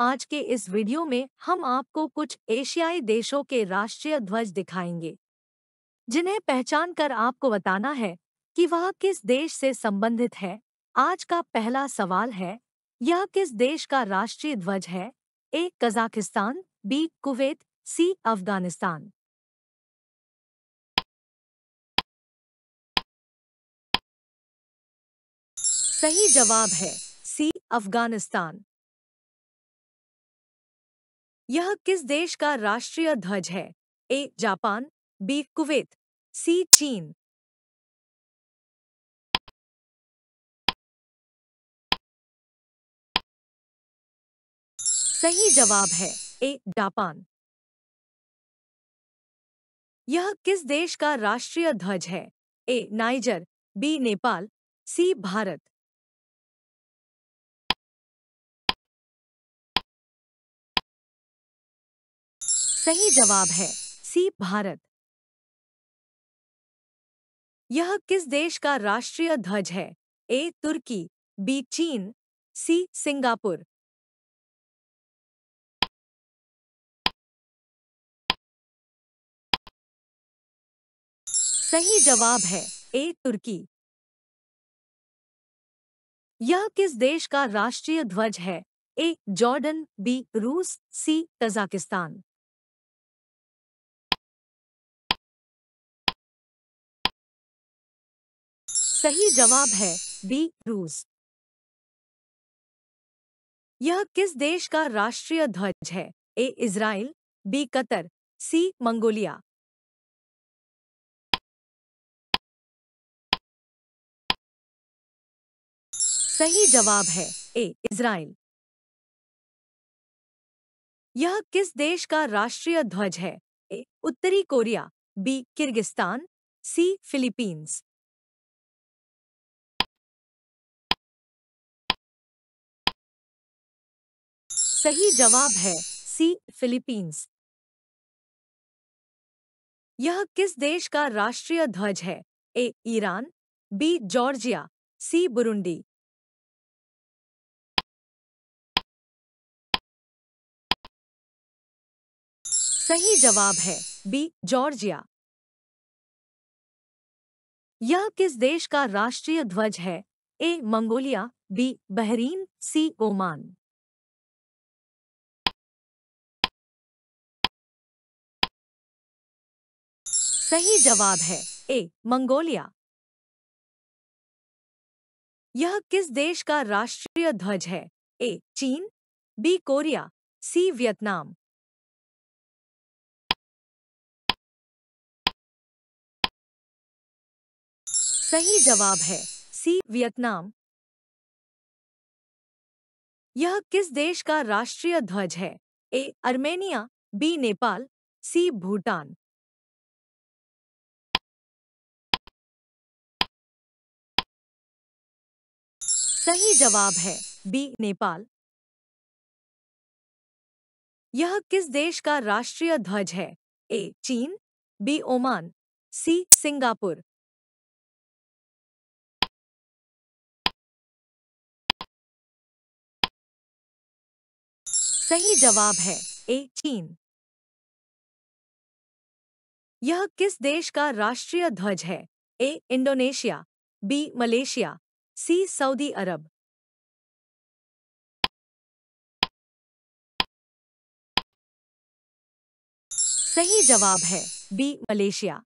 आज के इस वीडियो में हम आपको कुछ एशियाई देशों के राष्ट्रीय ध्वज दिखाएंगे जिन्हें पहचान कर आपको बताना है कि वह किस देश से संबंधित है आज का पहला सवाल है यह किस देश का राष्ट्रीय ध्वज है A Kazakhstan B Kuwait C Afghanistan सही जवाब है सी अफगानिस्तान यह किस देश का राष्ट्रीय ध्वज है A Japan B Kuwait C चीन सही जवाब है ए जापान यह किस देश का राष्ट्रीय ध्वज है A Niger B Nepal C Bharat सही जवाब है सी भारत यह किस देश का राष्ट्रीय ध्वज है ए तुर्की बी चीन सी सिंगापुर सही जवाब है ए तुर्की यह किस देश का राष्ट्रीय ध्वज है ए जॉर्डन बी रूस सी कजाकिस्तान सही जवाब है बी रूस यह किस देश का राष्ट्रीय ध्वज है A Israel B Qatar C Mongolia सही जवाब है ए इसराइल यह किस देश का राष्ट्रीय ध्वज है ए उत्तरी Korea B Kyrgyzstan C Philippines सही जवाब है सी फिलीपींस यह किस देश का राष्ट्रीय ध्वज है A Iran B Georgia C Burundi सही जवाब है बी जॉर्जिया यह किस देश का राष्ट्रीय ध्वज है A Mongolia B Bahrain C Oman सही जवाब है ए मंगोलिया यह किस देश का राष्ट्रीय ध्वज है ए चीन बी कोरिया सी वियतनाम सही जवाब है सी वियतनाम यह किस देश का राष्ट्रीय ध्वज है A Armenia B Nepal C Bhutan सही जवाब है बी नेपाल यह किस देश का राष्ट्रीय ध्वज है ए चीन बी ओमान सी सिंगापुर सही जवाब है ए चीन यह किस देश का राष्ट्रीय ध्वज है A Indonesia B Malaysia C Saudi Arab सही जवाब है बी मलेशिया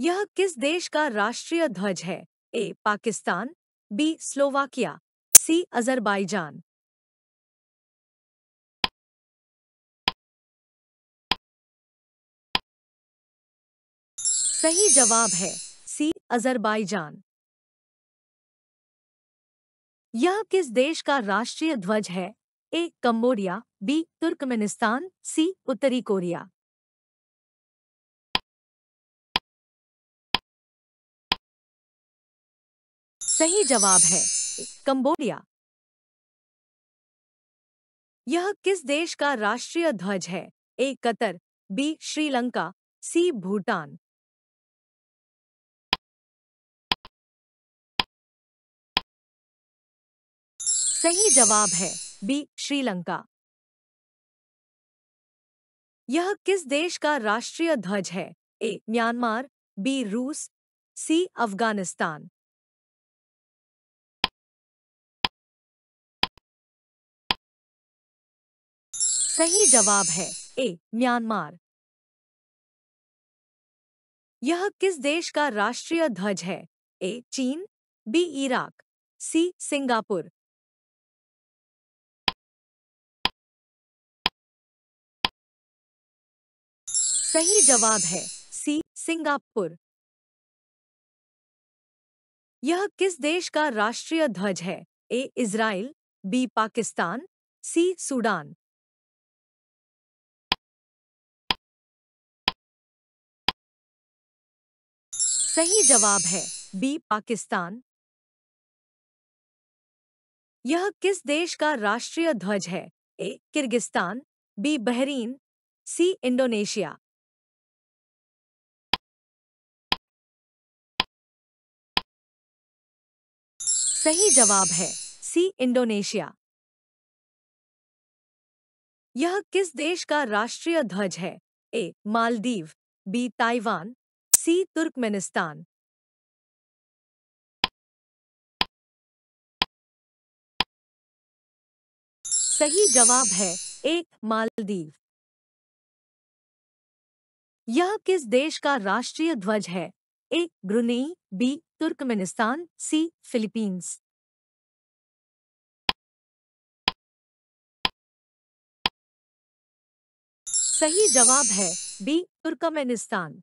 यह किस देश का राष्ट्रीय ध्वज है A Pakistan B Slovakia C Azerbaijan सही जवाब है अजरबैजान यह किस देश का राष्ट्रीय ध्वज है A Cambodia B Turkmenistan C उत्तरी कोरिया सही जवाब है कंबोडिया यह किस देश का राष्ट्रीय ध्वज है A Qatar B Sri Lanka C Bhutan सही जवाब है बी श्रीलंका यह किस देश का राष्ट्रीय ध्वज है ए म्यांमार बी रूस सी अफगानिस्तान सही जवाब है ए म्यांमार यह किस देश का राष्ट्रीय ध्वज है ए चीन बी इराक सी सिंगापुर सही जवाब है सी सिंगापुर यह किस देश का राष्ट्रीय ध्वज है A Israel B Pakistan C Sudan सही जवाब है बी पाकिस्तान यह किस देश का राष्ट्रीय ध्वज है A Kyrgyzstan B Bahrain C Indonesia सही जवाब है सी इंडोनेशिया यह किस देश का राष्ट्रीय ध्वज है A Maldives B Taiwan C Turkmenistan सही जवाब है ए मालदीव यह किस देश का राष्ट्रीय ध्वज है A Brunei B Turkmenistan C Philippines सही जवाब है बी तुर्कमेनिस्तान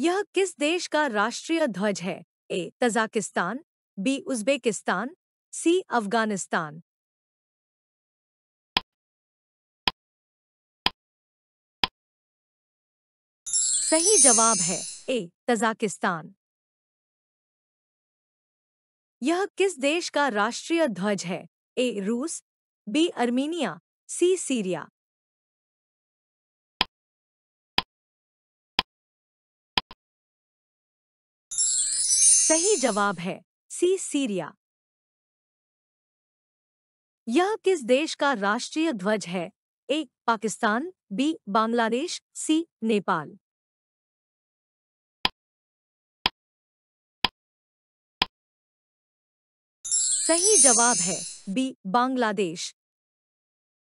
यह किस देश का राष्ट्रीय ध्वज है A Tajikistan B Uzbekistan C Afghanistan सही जवाब है ए तजाकिस्तान यह किस देश का राष्ट्रीय ध्वज है ए रूस बी अर्मीनिया सी सीरिया सही जवाब है सी सीरिया यह किस देश का राष्ट्रीय ध्वज है A Pakistan B Bangladesh C Nepal सही जवाब है बी बांग्लादेश